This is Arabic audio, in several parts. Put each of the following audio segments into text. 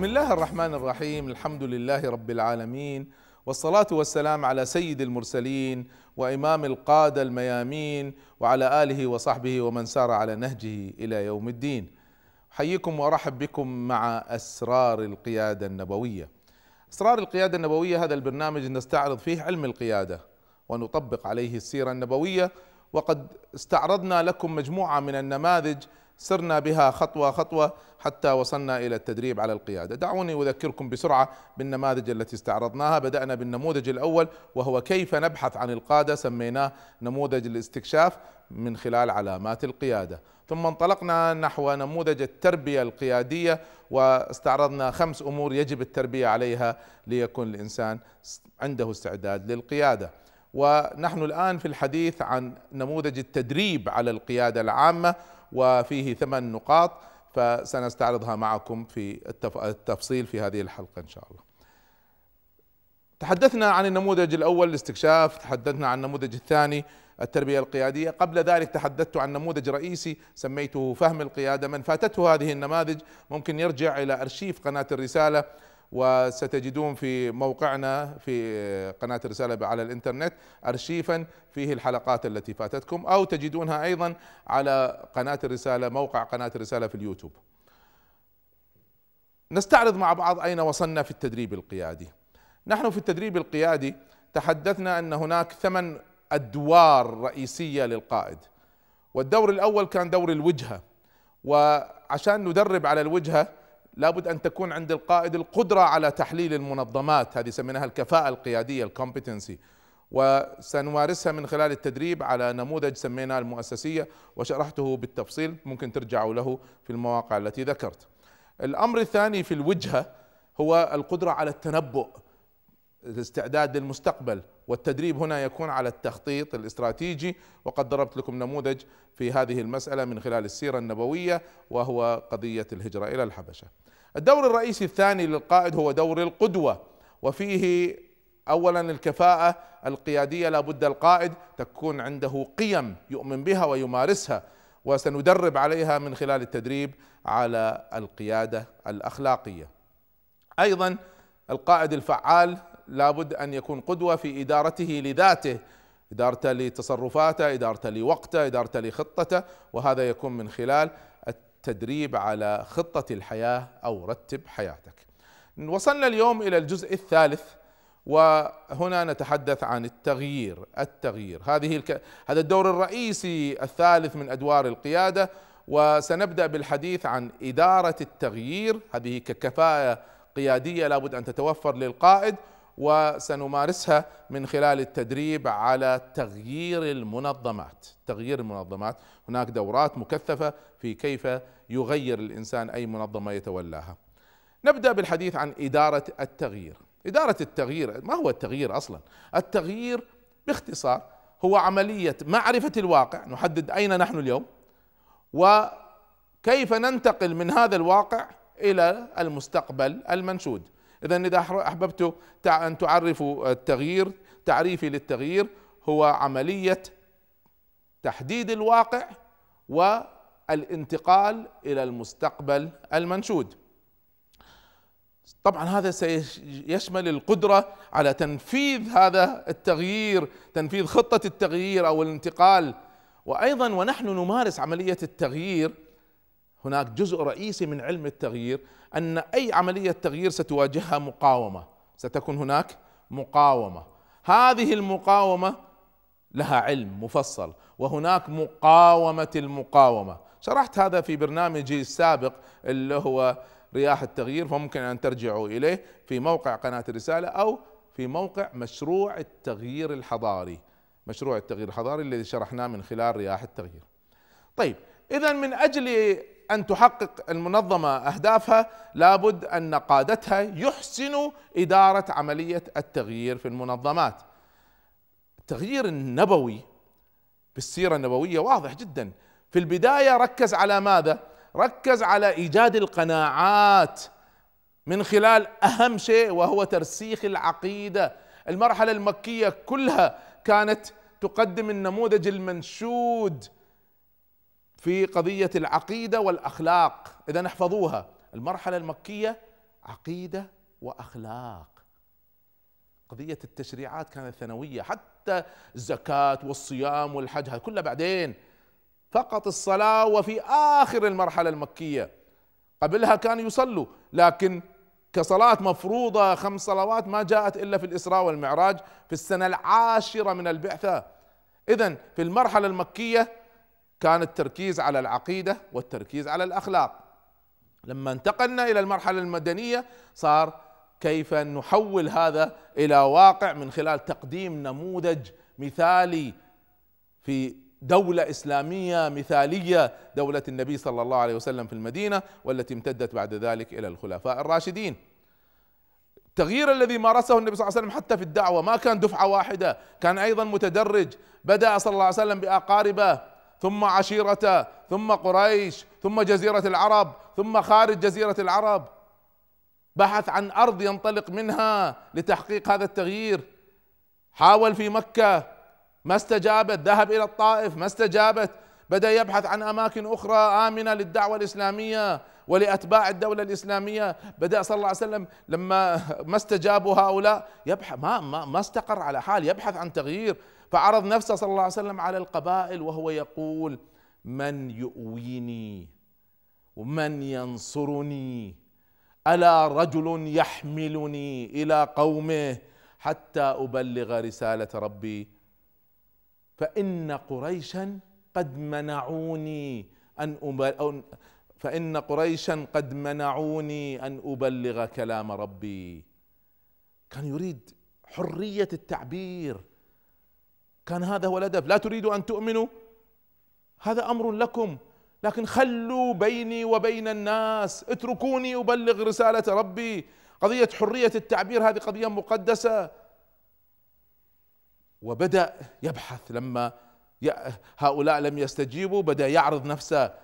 بسم الله الرحمن الرحيم الحمد لله رب العالمين والصلاة والسلام على سيد المرسلين وإمام القادة الميامين وعلى آله وصحبه ومن سار على نهجه إلى يوم الدين حيكم وأرحب بكم مع أسرار القيادة النبوية أسرار القيادة النبوية هذا البرنامج نستعرض فيه علم القيادة ونطبق عليه السيرة النبوية وقد استعرضنا لكم مجموعة من النماذج سرنا بها خطوه خطوه حتى وصلنا الى التدريب على القياده، دعوني اذكركم بسرعه بالنماذج التي استعرضناها، بدانا بالنموذج الاول وهو كيف نبحث عن القاده سميناه نموذج الاستكشاف من خلال علامات القياده، ثم انطلقنا نحو نموذج التربيه القياديه واستعرضنا خمس امور يجب التربيه عليها ليكون الانسان عنده استعداد للقياده. ونحن الان في الحديث عن نموذج التدريب على القياده العامه وفيه ثمان نقاط فسنستعرضها معكم في التفصيل في هذه الحلقة إن شاء الله تحدثنا عن النموذج الأول الاستكشاف تحدثنا عن النموذج الثاني التربية القيادية قبل ذلك تحدثت عن نموذج رئيسي سميته فهم القيادة من فاتته هذه النماذج ممكن يرجع إلى أرشيف قناة الرسالة وستجدون في موقعنا في قناة رسالة على الإنترنت أرشيفا فيه الحلقات التي فاتتكم أو تجدونها أيضا على قناة الرسالة موقع قناة الرسالة في اليوتيوب نستعرض مع بعض أين وصلنا في التدريب القيادي نحن في التدريب القيادي تحدثنا أن هناك ثمن أدوار رئيسية للقائد والدور الأول كان دور الوجهة وعشان ندرب على الوجهة لابد ان تكون عند القائد القدره على تحليل المنظمات هذه سميناها الكفاءه القياديه الكومبتنسي وسنمارسها من خلال التدريب على نموذج سميناه المؤسسيه وشرحته بالتفصيل ممكن ترجعوا له في المواقع التي ذكرت. الامر الثاني في الوجهه هو القدره على التنبؤ الاستعداد للمستقبل والتدريب هنا يكون على التخطيط الاستراتيجي وقد ضربت لكم نموذج في هذه المسألة من خلال السيرة النبوية وهو قضية الهجرة إلى الحبشة الدور الرئيسي الثاني للقائد هو دور القدوة وفيه أولا الكفاءة القيادية لابد القائد تكون عنده قيم يؤمن بها ويمارسها وسندرب عليها من خلال التدريب على القيادة الأخلاقية أيضا القائد الفعال لابد أن يكون قدوة في إدارته لذاته إدارته لتصرفاته إدارته لوقته إدارته لخطته وهذا يكون من خلال التدريب على خطة الحياة أو رتب حياتك وصلنا اليوم إلى الجزء الثالث وهنا نتحدث عن التغيير التغيير هذه الك... هذا الدور الرئيسي الثالث من أدوار القيادة وسنبدأ بالحديث عن إدارة التغيير هذه ككفاءة قيادية لابد أن تتوفر للقائد وسنمارسها من خلال التدريب على تغيير المنظمات تغيير المنظمات هناك دورات مكثفة في كيف يغير الإنسان أي منظمة يتولاها نبدأ بالحديث عن إدارة التغيير إدارة التغيير ما هو التغيير أصلا التغيير باختصار هو عملية معرفة الواقع نحدد أين نحن اليوم وكيف ننتقل من هذا الواقع إلى المستقبل المنشود إذا إذا أحببت أن تعرفوا التغيير تعريفي للتغيير هو عملية تحديد الواقع والانتقال إلى المستقبل المنشود طبعا هذا سيشمل القدرة على تنفيذ هذا التغيير تنفيذ خطة التغيير أو الانتقال وأيضا ونحن نمارس عملية التغيير هناك جزء رئيسي من علم التغيير أن أي عملية تغيير ستواجهها مقاومة ستكون هناك مقاومة هذه المقاومة لها علم مفصل وهناك مقاومة المقاومة شرحت هذا في برنامجي السابق اللي هو رياح التغيير فممكن أن ترجعوا إليه في موقع قناة الرسالة أو في موقع مشروع التغيير الحضاري مشروع التغيير الحضاري الذي شرحناه من خلال رياح التغيير طيب إذا من أجل أن تحقق المنظمة أهدافها لابد أن قادتها يحسن إدارة عملية التغيير في المنظمات التغيير النبوي في السيرة النبوية واضح جدا في البداية ركز على ماذا؟ ركز على إيجاد القناعات من خلال أهم شيء وهو ترسيخ العقيدة المرحلة المكية كلها كانت تقدم النموذج المنشود في قضية العقيدة والأخلاق إذا احفظوها المرحلة المكية عقيدة وأخلاق قضية التشريعات كانت ثانوية حتى الزكاة والصيام والحج هذا كله بعدين فقط الصلاة وفي آخر المرحلة المكية قبلها كانوا يصلوا لكن كصلاة مفروضة خمس صلوات ما جاءت إلا في الإسراء والمعراج في السنة العاشرة من البعثة إذا في المرحلة المكية كان التركيز على العقيده والتركيز على الاخلاق لما انتقلنا الى المرحله المدنيه صار كيف نحول هذا الى واقع من خلال تقديم نموذج مثالي في دولة إسلامية مثالية دولة النبي صلى الله عليه وسلم في المدينة والتي امتدت بعد ذلك إلى الخلفاء الراشدين التغيير الذي مارسه النبي صلى الله عليه وسلم حتى في الدعوة ما كان دفعة واحدة كان أيضا متدرج بدأ صلى الله عليه وسلم بأقاربه ثم عشيرته ثم قريش ثم جزيرة العرب ثم خارج جزيرة العرب بحث عن أرض ينطلق منها لتحقيق هذا التغيير حاول في مكة ما استجابت ذهب إلى الطائف ما استجابت بدأ يبحث عن أماكن أخرى آمنة للدعوة الإسلامية ولأتباع الدولة الإسلامية بدأ صلى الله عليه وسلم لما ما استجابوا هؤلاء يبحث ما, ما, ما استقر على حال يبحث عن تغيير فعرض نفسه صلى الله عليه وسلم على القبائل وهو يقول من يؤويني ومن ينصرني الا رجل يحملني الى قومه حتى ابلغ رساله ربي فان قريشا قد منعوني ان فان قريشا قد منعوني ان ابلغ كلام ربي كان يريد حريه التعبير كان هذا هو الهدف لا تريدوا أن تؤمنوا هذا أمر لكم لكن خلوا بيني وبين الناس اتركوني أبلغ رسالة ربي قضية حرية التعبير هذه قضية مقدسة وبدأ يبحث لما هؤلاء لم يستجيبوا بدأ يعرض نفسه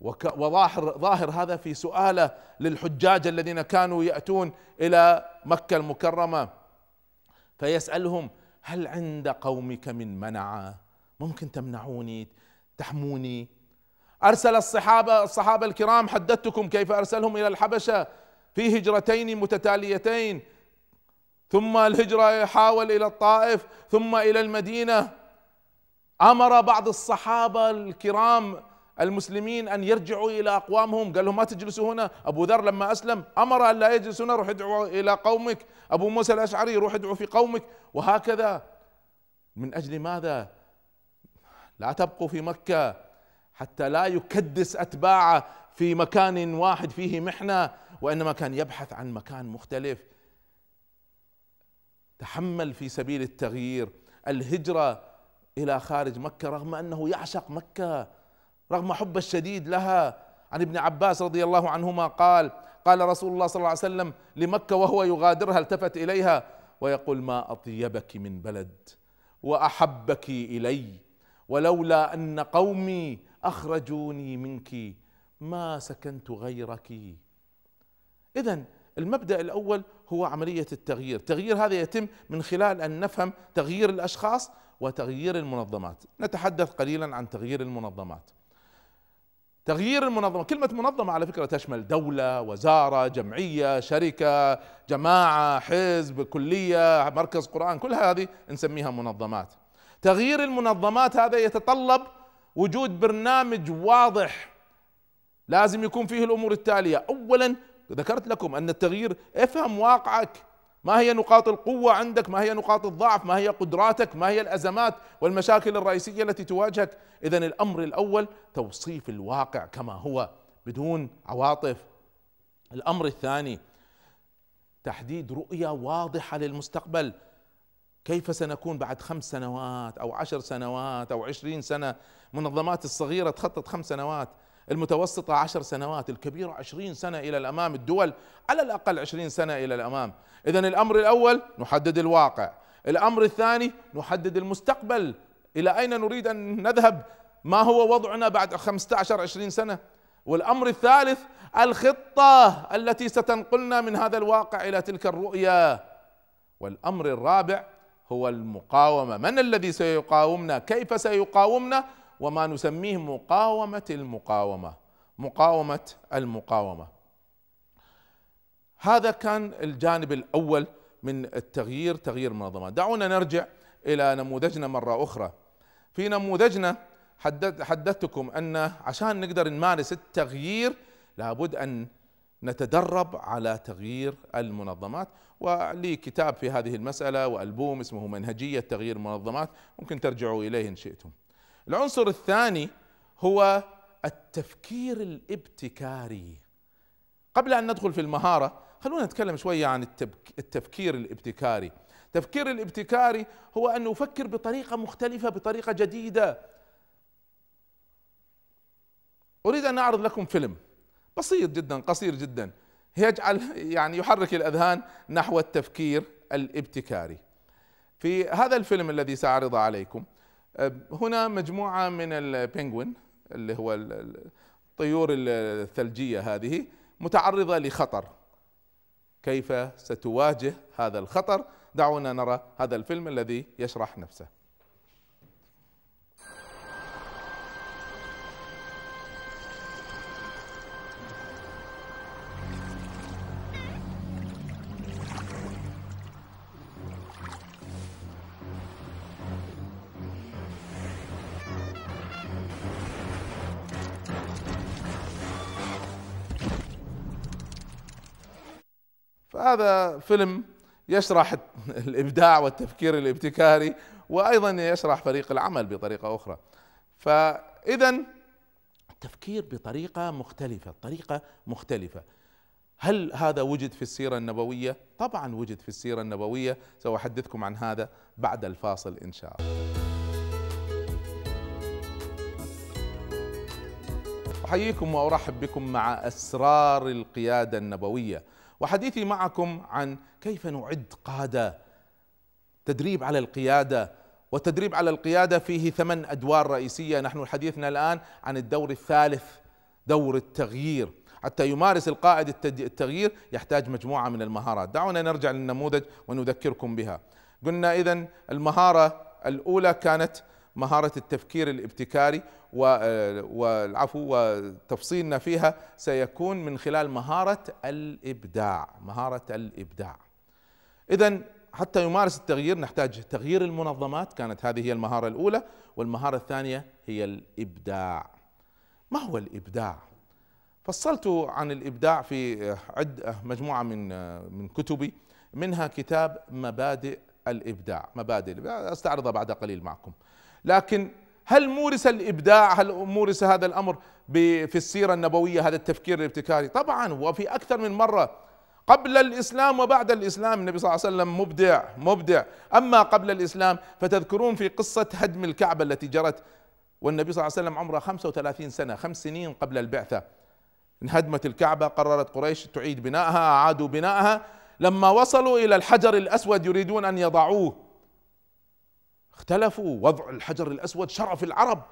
وظاهر ظاهر هذا في سؤاله للحجاج الذين كانوا يأتون إلى مكة المكرمة فيسألهم هل عند قومك من منع ممكن تمنعوني تحموني أرسل الصحابة الصحابة الكرام حدثتكم كيف أرسلهم إلى الحبشة في هجرتين متتاليتين ثم الهجرة يحاول إلى الطائف ثم إلى المدينة أمر بعض الصحابة الكرام المسلمين أن يرجعوا إلى أقوامهم قال لهم ما تجلسوا هنا أبو ذر لما أسلم أمر أن لا يجلس هنا روح ادعوا إلى قومك أبو موسى الأشعري روح ادعوا في قومك وهكذا من أجل ماذا لا تبقوا في مكة حتى لا يكدس أتباعه في مكان واحد فيه محنة وإنما كان يبحث عن مكان مختلف تحمل في سبيل التغيير الهجرة إلى خارج مكة رغم أنه يعشق مكة رغم حب الشديد لها عن ابن عباس رضي الله عنهما قال قال رسول الله صلى الله عليه وسلم لمكة وهو يغادرها التفت إليها ويقول ما أطيبك من بلد وأحبك إلي ولولا أن قومي أخرجوني منك ما سكنت غيرك إذا المبدأ الأول هو عملية التغيير تغيير هذا يتم من خلال أن نفهم تغيير الأشخاص وتغيير المنظمات نتحدث قليلا عن تغيير المنظمات تغيير المنظمة كلمة منظمة على فكرة تشمل دولة وزارة جمعية شركة جماعة حزب كلية مركز قرآن كل هذه نسميها منظمات تغيير المنظمات هذا يتطلب وجود برنامج واضح لازم يكون فيه الأمور التالية أولا ذكرت لكم أن التغيير افهم واقعك ما هي نقاط القوة عندك ما هي نقاط الضعف ما هي قدراتك ما هي الأزمات والمشاكل الرئيسية التي تواجهك إذا الأمر الأول توصيف الواقع كما هو بدون عواطف الأمر الثاني تحديد رؤية واضحة للمستقبل كيف سنكون بعد خمس سنوات أو عشر سنوات أو عشرين سنة منظمات الصغيرة تخطط خمس سنوات المتوسطة عشر سنوات الكبيرة عشرين سنة إلى الأمام الدول على الأقل عشرين سنة إلى الأمام إذا الأمر الأول نحدد الواقع الأمر الثاني نحدد المستقبل إلى أين نريد أن نذهب ما هو وضعنا بعد 15 20 سنة والأمر الثالث الخطة التي ستنقلنا من هذا الواقع إلى تلك الرؤية والأمر الرابع هو المقاومة من الذي سيقاومنا كيف سيقاومنا وما نسميه مقاومة المقاومة مقاومة المقاومة هذا كان الجانب الأول من التغيير تغيير المنظمات دعونا نرجع إلى نموذجنا مرة أخرى في نموذجنا حدد حدثتكم أن عشان نقدر نمارس التغيير لابد أن نتدرب على تغيير المنظمات ولي كتاب في هذه المسألة وألبوم اسمه منهجية تغيير المنظمات ممكن ترجعوا إليه إن شئتم العنصر الثاني هو التفكير الابتكاري قبل ان ندخل في المهاره خلونا نتكلم شويه عن التفكير الابتكاري التفكير الابتكاري هو ان نفكر بطريقه مختلفه بطريقه جديده اريد ان اعرض لكم فيلم بسيط جدا قصير جدا يجعل يعني يحرك الاذهان نحو التفكير الابتكاري في هذا الفيلم الذي ساعرضه عليكم هنا مجموعة من البنغوين اللي هو الطيور الثلجية هذه متعرضة لخطر كيف ستواجه هذا الخطر دعونا نرى هذا الفيلم الذي يشرح نفسه هذا فيلم يشرح الابداع والتفكير الابتكاري وايضا يشرح فريق العمل بطريقه اخرى فاذا التفكير بطريقه مختلفه طريقه مختلفه هل هذا وجد في السيره النبويه طبعا وجد في السيره النبويه ساحدثكم عن هذا بعد الفاصل ان شاء الله احييكم وارحب بكم مع اسرار القياده النبويه وحديثي معكم عن كيف نعد قاده تدريب على القياده والتدريب على القياده فيه ثمان ادوار رئيسيه نحن حديثنا الان عن الدور الثالث دور التغيير حتى يمارس القائد التغيير يحتاج مجموعه من المهارات دعونا نرجع للنموذج ونذكركم بها قلنا اذا المهاره الاولى كانت مهارة التفكير الابتكاري والعفو آه، وتفصيلنا فيها سيكون من خلال مهارة الإبداع مهارة الإبداع إذا حتى يمارس التغيير نحتاج تغيير المنظمات كانت هذه هي المهارة الأولى والمهارة الثانية هي الإبداع ما هو الإبداع؟ فصلت عن الإبداع في آه، عد آه، مجموعة من من كتبي منها كتاب مبادئ الإبداع مبادئ الإبداع أستعرضها بعد قليل معكم لكن هل مورس الابداع هل مورس هذا الامر في السيره النبويه هذا التفكير الابتكاري طبعا وفي اكثر من مره قبل الاسلام وبعد الاسلام النبي صلى الله عليه وسلم مبدع مبدع اما قبل الاسلام فتذكرون في قصه هدم الكعبه التي جرت والنبي صلى الله عليه وسلم عمره 35 سنه خمس سنين قبل البعثه انهدمت الكعبه قررت قريش تعيد بنائها اعادوا بنائها لما وصلوا الى الحجر الاسود يريدون ان يضعوه اختلفوا وضع الحجر الأسود شرف العرب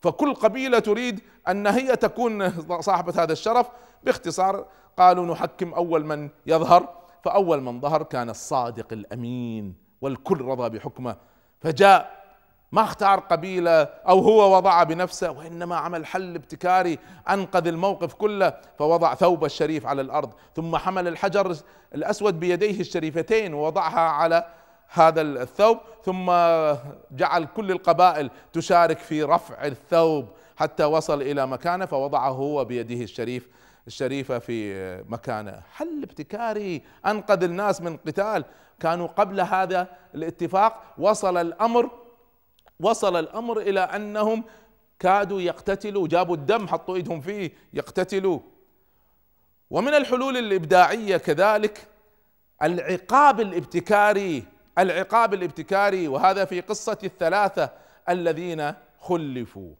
فكل قبيلة تريد أن هي تكون صاحبة هذا الشرف باختصار قالوا نحكم أول من يظهر فأول من ظهر كان الصادق الأمين والكل رضى بحكمه فجاء ما اختار قبيلة أو هو وضع بنفسه وإنما عمل حل ابتكاري أنقذ الموقف كله فوضع ثوب الشريف على الأرض ثم حمل الحجر الأسود بيديه الشريفتين ووضعها على هذا الثوب ثم جعل كل القبائل تشارك في رفع الثوب حتى وصل الى مكانه فوضعه هو بيده الشريف الشريفه في مكانه حل ابتكاري انقذ الناس من قتال كانوا قبل هذا الاتفاق وصل الامر وصل الامر الى انهم كادوا يقتتلوا جابوا الدم حطوا ايدهم فيه يقتتلوا ومن الحلول الابداعيه كذلك العقاب الابتكاري العقاب الابتكاري وهذا في قصة الثلاثة الذين خلفوا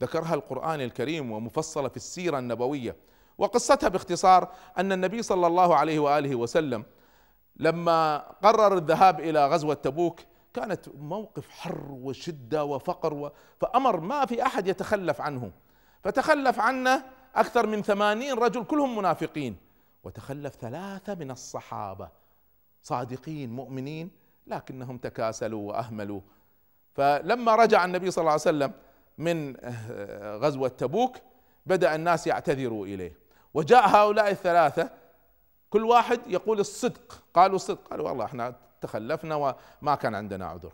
ذكرها القرآن الكريم ومفصلة في السيرة النبوية وقصتها باختصار أن النبي صلى الله عليه وآله وسلم لما قرر الذهاب إلى غزوة تبوك كانت موقف حر وشدة وفقر و... فأمر ما في أحد يتخلف عنه فتخلف عنه أكثر من ثمانين رجل كلهم منافقين وتخلف ثلاثة من الصحابة صادقين مؤمنين لكنهم تكاسلوا واهملوا فلما رجع النبي صلى الله عليه وسلم من آه، غزوه تبوك بدا الناس يعتذروا اليه وجاء هؤلاء الثلاثه كل واحد يقول الصدق قالوا الصدق قالوا والله احنا تخلفنا وما كان عندنا عذر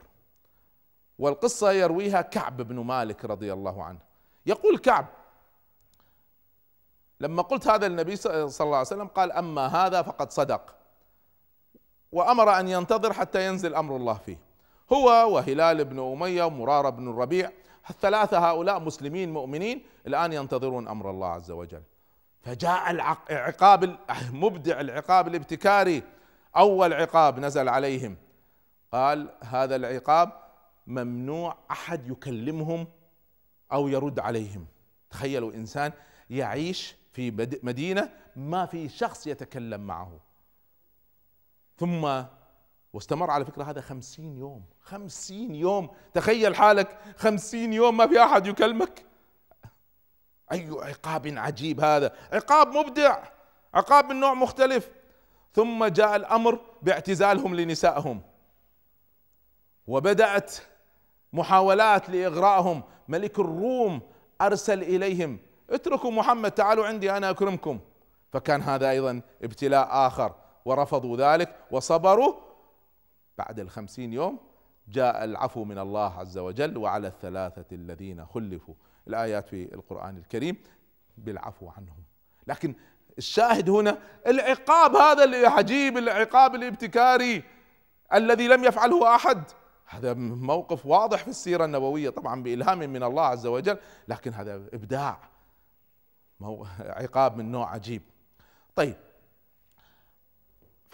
والقصه يرويها كعب بن مالك رضي الله عنه يقول كعب لما قلت هذا النبي صلى الله عليه وسلم قال اما هذا فقد صدق وأمر أن ينتظر حتى ينزل أمر الله فيه هو وهلال بن أمية ومرارة بن الربيع الثلاثة هؤلاء مسلمين مؤمنين الآن ينتظرون أمر الله عز وجل فجاء العقاب مبدع العقاب الابتكاري أول عقاب نزل عليهم قال هذا العقاب ممنوع أحد يكلمهم أو يرد عليهم تخيلوا إنسان يعيش في مدينة ما في شخص يتكلم معه ثم واستمر على فكرة هذا خمسين يوم خمسين يوم تخيل حالك خمسين يوم ما في أحد يكلمك أي عقاب عجيب هذا عقاب مبدع عقاب من نوع مختلف ثم جاء الأمر باعتزالهم لنسائهم وبدأت محاولات لإغرائهم ملك الروم أرسل إليهم اتركوا محمد تعالوا عندي أنا أكرمكم فكان هذا أيضا ابتلاء آخر ورفضوا ذلك وصبروا بعد الخمسين يوم جاء العفو من الله عز وجل وعلى الثلاثة الذين خلفوا الآيات في القرآن الكريم بالعفو عنهم لكن الشاهد هنا العقاب هذا العجيب العقاب الابتكاري الذي لم يفعله أحد هذا موقف واضح في السيرة النبوية طبعا بإلهام من الله عز وجل لكن هذا إبداع عقاب من نوع عجيب طيب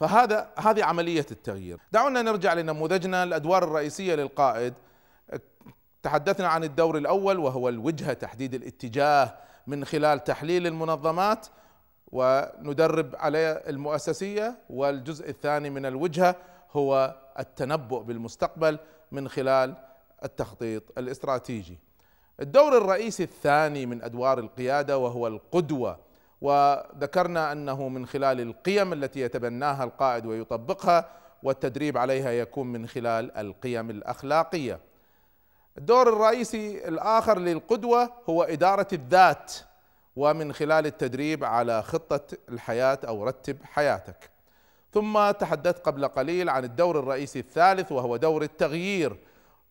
فهذا هذه عملية التغيير دعونا نرجع لنموذجنا الأدوار الرئيسية للقائد تحدثنا عن الدور الأول وهو الوجهة تحديد الاتجاه من خلال تحليل المنظمات وندرب على المؤسسية والجزء الثاني من الوجهة هو التنبؤ بالمستقبل من خلال التخطيط الاستراتيجي الدور الرئيسي الثاني من أدوار القيادة وهو القدوة وذكرنا انه من خلال القيم التي يتبناها القائد ويطبقها والتدريب عليها يكون من خلال القيم الاخلاقيه. الدور الرئيسي الاخر للقدوه هو اداره الذات ومن خلال التدريب على خطه الحياه او رتب حياتك. ثم تحدثت قبل قليل عن الدور الرئيسي الثالث وهو دور التغيير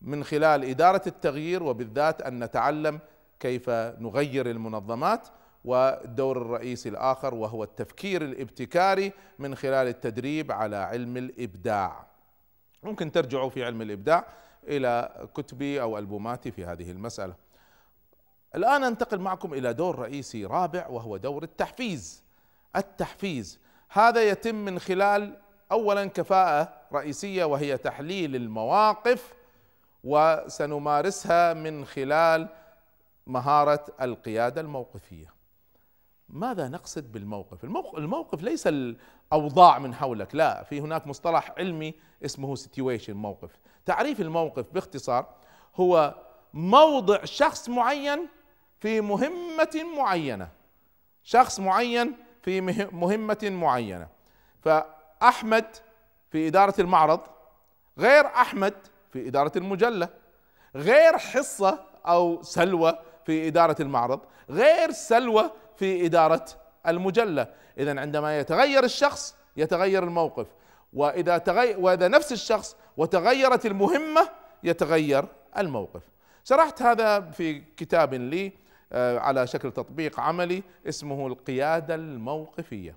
من خلال اداره التغيير وبالذات ان نتعلم كيف نغير المنظمات والدور الرئيسي الآخر وهو التفكير الابتكاري من خلال التدريب على علم الإبداع ممكن ترجعوا في علم الإبداع إلى كتبي أو ألبوماتي في هذه المسألة الآن أنتقل معكم إلى دور رئيسي رابع وهو دور التحفيز التحفيز هذا يتم من خلال أولا كفاءة رئيسية وهي تحليل المواقف وسنمارسها من خلال مهارة القيادة الموقفية ماذا نقصد بالموقف الموقف ليس الأوضاع من حولك لا في هناك مصطلح علمي اسمه situation موقف تعريف الموقف باختصار هو موضع شخص معين في مهمة معينة شخص معين في مهمة معينة فأحمد في إدارة المعرض غير أحمد في إدارة المجلة غير حصة أو سلوى في إدارة المعرض غير سلوى في إدارة المجلة إذا عندما يتغير الشخص يتغير الموقف وإذا, تغير وإذا نفس الشخص وتغيرت المهمة يتغير الموقف شرحت هذا في كتاب لي آه، على شكل تطبيق عملي اسمه القيادة الموقفية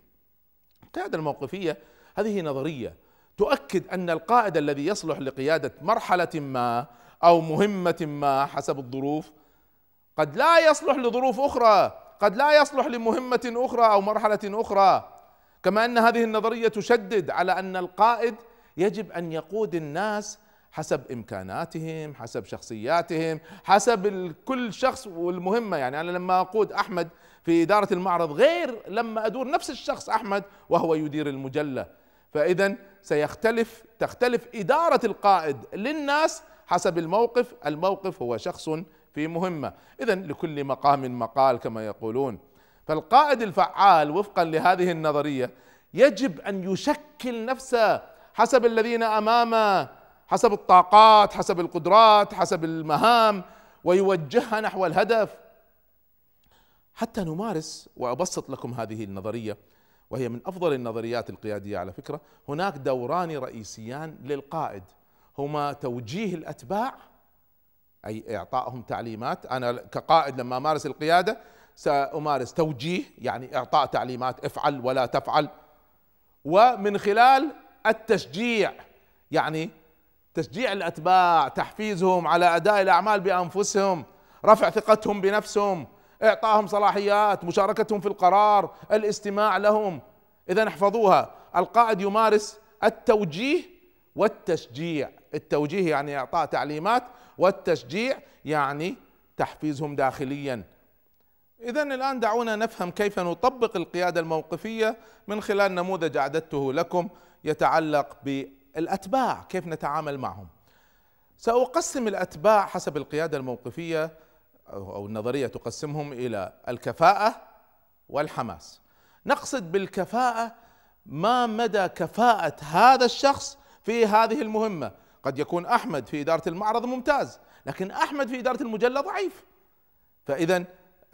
القيادة الموقفية هذه نظرية تؤكد أن القائد الذي يصلح لقيادة مرحلة ما أو مهمة ما حسب الظروف قد لا يصلح لظروف أخرى قد لا يصلح لمهمة أخرى أو مرحلة أخرى كما أن هذه النظرية تشدد على أن القائد يجب أن يقود الناس حسب إمكاناتهم حسب شخصياتهم حسب كل شخص والمهمة يعني أنا لما أقود أحمد في إدارة المعرض غير لما أدور نفس الشخص أحمد وهو يدير المجلة فإذا سيختلف تختلف إدارة القائد للناس حسب الموقف الموقف هو شخص في مهمة إذا لكل مقام مقال كما يقولون فالقائد الفعال وفقا لهذه النظرية يجب أن يشكل نفسه حسب الذين أمامه حسب الطاقات حسب القدرات حسب المهام ويوجهها نحو الهدف حتى نمارس وأبسط لكم هذه النظرية وهي من أفضل النظريات القيادية على فكرة هناك دوران رئيسيان للقائد هما توجيه الأتباع أي إعطائهم تعليمات أنا كقائد لما أمارس القيادة سأمارس توجيه يعني إعطاء تعليمات افعل ولا تفعل ومن خلال التشجيع يعني تشجيع الأتباع تحفيزهم على أداء الأعمال بأنفسهم رفع ثقتهم بنفسهم إعطائهم صلاحيات مشاركتهم في القرار الاستماع لهم إذا احفظوها القائد يمارس التوجيه والتشجيع التوجيه يعني إعطاء تعليمات والتشجيع يعني تحفيزهم داخليا اذا الان دعونا نفهم كيف نطبق القياده الموقفيه من خلال نموذج اعددته لكم يتعلق بالاتباع كيف نتعامل معهم ساقسم الاتباع حسب القياده الموقفيه او النظريه تقسمهم الى الكفاءه والحماس نقصد بالكفاءه ما مدى كفاءه هذا الشخص في هذه المهمه قد يكون أحمد في إدارة المعرض ممتاز لكن أحمد في إدارة المجلة ضعيف فإذا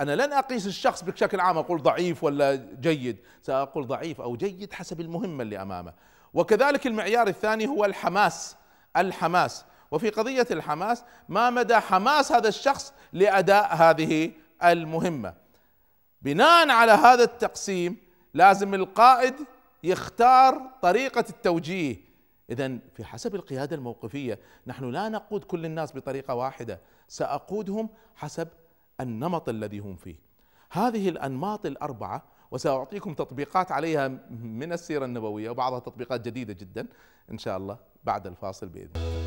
أنا لن أقيس الشخص بشكل عام أقول ضعيف ولا جيد سأقول ضعيف أو جيد حسب المهمة اللي أمامه وكذلك المعيار الثاني هو الحماس الحماس وفي قضية الحماس ما مدى حماس هذا الشخص لأداء هذه المهمة بناء على هذا التقسيم لازم القائد يختار طريقة التوجيه إذا في حسب القيادة الموقفية نحن لا نقود كل الناس بطريقة واحدة سأقودهم حسب النمط الذي هم فيه هذه الأنماط الأربعة وسأعطيكم تطبيقات عليها من السيرة النبوية وبعضها تطبيقات جديدة جدا إن شاء الله بعد الفاصل بإذن الله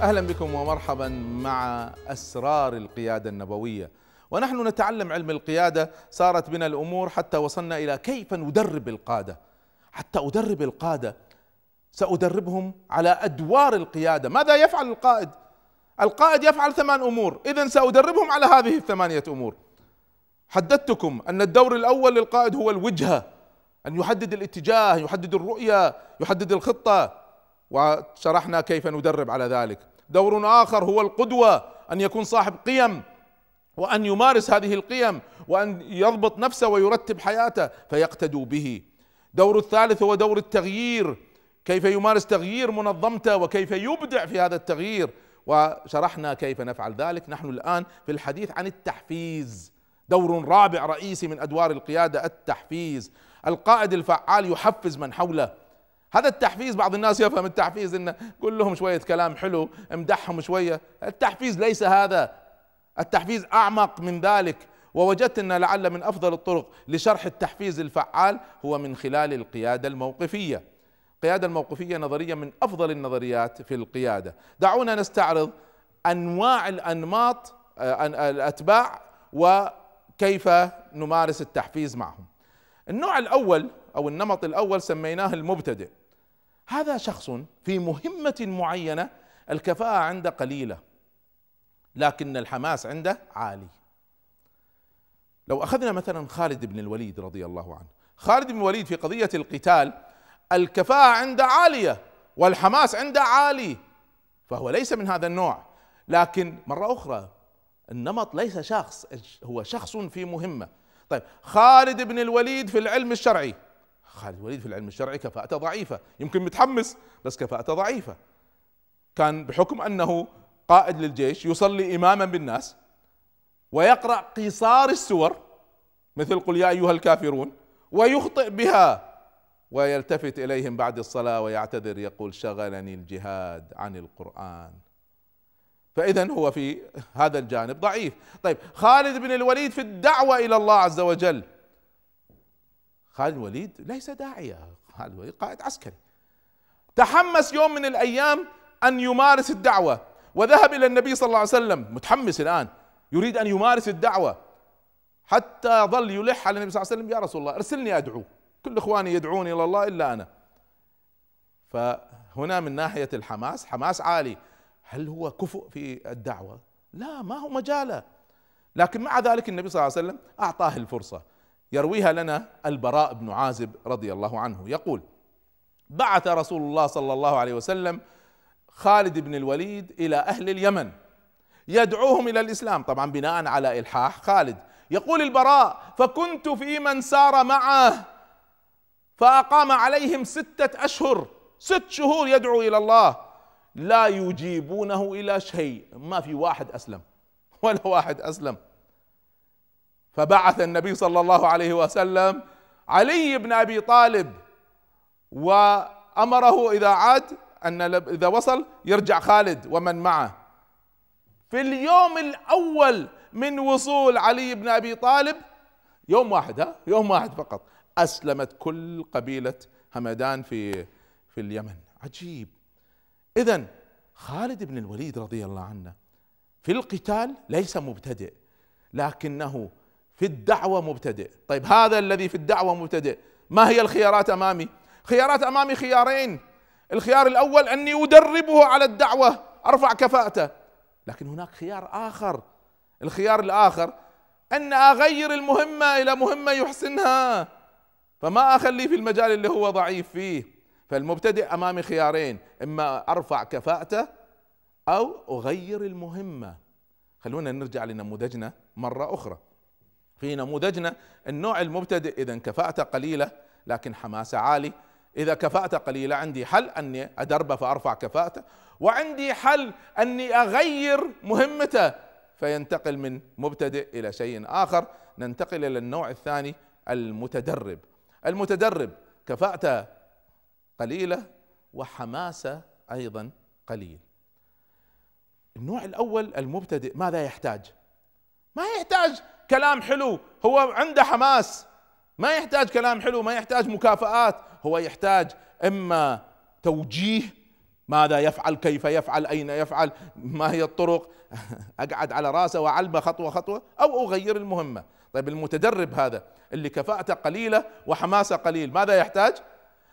أهلا بكم ومرحبا مع أسرار القيادة النبوية ونحن نتعلم علم القيادة صارت بنا الأمور حتى وصلنا إلى كيف ندرب القادة حتى أدرب القادة سأدربهم على أدوار القيادة ماذا يفعل القائد القائد يفعل ثمان أمور إذا سأدربهم على هذه الثمانية أمور حددتكم أن الدور الأول للقائد هو الوجهة أن يحدد الاتجاه يحدد الرؤية يحدد الخطة وشرحنا كيف ندرب على ذلك دور آخر هو القدوة أن يكون صاحب قيم وأن يمارس هذه القيم وأن يضبط نفسه ويرتب حياته فيقتدوا به دور الثالث هو دور التغيير كيف يمارس تغيير منظمته وكيف يبدع في هذا التغيير وشرحنا كيف نفعل ذلك نحن الآن في الحديث عن التحفيز دور رابع رئيسي من أدوار القيادة التحفيز القائد الفعال يحفز من حوله هذا التحفيز بعض الناس يفهم التحفيز انه قل لهم شويه كلام حلو امدحهم شويه التحفيز ليس هذا التحفيز اعمق من ذلك ووجدت ان لعل من افضل الطرق لشرح التحفيز الفعال هو من خلال القياده الموقفيه. القياده الموقفيه نظريه من افضل النظريات في القياده. دعونا نستعرض انواع الانماط آه، الاتباع وكيف نمارس التحفيز معهم. النوع الاول او النمط الاول سميناه المبتدئ. هذا شخص في مهمه معينه الكفاءه عنده قليله لكن الحماس عنده عالي لو اخذنا مثلا خالد بن الوليد رضي الله عنه خالد بن الوليد في قضيه القتال الكفاءه عنده عاليه والحماس عنده عالي فهو ليس من هذا النوع لكن مره اخرى النمط ليس شخص هو شخص في مهمه طيب خالد بن الوليد في العلم الشرعي خالد الوليد في العلم الشرعي كفاءته ضعيفه يمكن متحمس بس كفاءته ضعيفه كان بحكم انه قائد للجيش يصلي إماما بالناس ويقرأ قصار السور مثل قل يا أيها الكافرون ويخطئ بها ويلتفت إليهم بعد الصلاة ويعتذر يقول شغلني الجهاد عن القرآن فإذا هو في هذا الجانب ضعيف طيب خالد بن الوليد في الدعوة إلى الله عز وجل خالد الوليد ليس داعية خالد الوليد قائد عسكري تحمس يوم من الأيام أن يمارس الدعوة وذهب إلى النبي صلى الله عليه وسلم متحمس الآن يريد أن يمارس الدعوة حتى ظل يلح على النبي صلى الله عليه وسلم يا رسول الله ارسلني أدعو كل إخواني يدعون إلى الله إلا أنا فهنا من ناحية الحماس حماس عالي هل هو كفؤ في الدعوة لا ما هو مجاله لكن مع ذلك النبي صلى الله عليه وسلم أعطاه الفرصة يرويها لنا البراء بن عازب رضي الله عنه يقول بعث رسول الله صلى الله عليه وسلم خالد بن الوليد الى اهل اليمن يدعوهم الى الاسلام طبعا بناء على الحاح خالد يقول البراء فكنت في من سار معه فاقام عليهم سته اشهر ست شهور يدعو الى الله لا يجيبونه الى شيء ما في واحد اسلم ولا واحد اسلم فبعث النبي صلى الله عليه وسلم علي بن ابي طالب وامره اذا عاد ان اذا وصل يرجع خالد ومن معه في اليوم الاول من وصول علي بن ابي طالب يوم واحد ها يوم واحد فقط اسلمت كل قبيله همدان في في اليمن عجيب اذا خالد بن الوليد رضي الله عنه في القتال ليس مبتدئ لكنه في الدعوه مبتدئ طيب هذا الذي في الدعوه مبتدئ ما هي الخيارات امامي خيارات امامي خيارين الخيار الأول أني أدربه على الدعوة أرفع كفاءته لكن هناك خيار آخر الخيار الآخر أن أغير المهمة إلى مهمة يحسنها فما أخليه في المجال اللي هو ضعيف فيه فالمبتدئ أمامي خيارين إما أرفع كفاءته أو أغير المهمة خلونا نرجع لنموذجنا مرة أخرى في نموذجنا النوع المبتدئ إذا كفاءته قليلة لكن حماسة عالي إذا كفاءته قليلة عندي حل أني أدربه فأرفع كفاءته وعندي حل أني أغير مهمته فينتقل من مبتدئ إلى شيء آخر ننتقل إلى النوع الثاني المتدرب المتدرب كفاءته قليلة وحماسة أيضا قليل النوع الأول المبتدئ ماذا يحتاج ما يحتاج كلام حلو هو عنده حماس ما يحتاج كلام حلو ما يحتاج مكافآت هو يحتاج إما توجيه ماذا يفعل كيف يفعل أين يفعل ما هي الطرق أقعد على راسه وعلبه خطوة خطوة أو أغير المهمة طيب المتدرب هذا اللي كفاءته قليلة وحماسة قليل ماذا يحتاج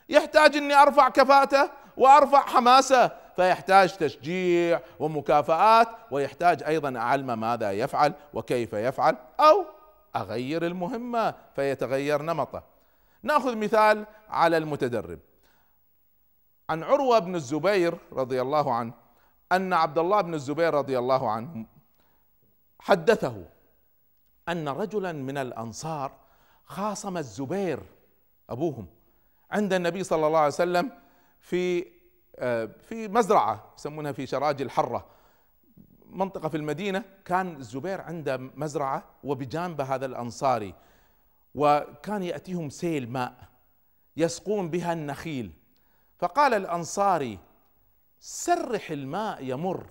يحتاج أني أرفع كفاءته وأرفع حماسه فيحتاج تشجيع ومكافآت ويحتاج أيضا أعلمه ماذا يفعل وكيف يفعل أو اغير المهمه فيتغير نمطه ناخذ مثال على المتدرب عن عروه بن الزبير رضي الله عنه ان عبد الله بن الزبير رضي الله عنه حدثه ان رجلا من الانصار خاصم الزبير ابوهم عند النبي صلى الله عليه وسلم في آه، في مزرعه يسمونها في شراج الحره منطقة في المدينة كان الزبير عنده مزرعة وبجانبه هذا الأنصاري وكان يأتيهم سيل ماء يسقون بها النخيل فقال الأنصاري سرح الماء يمر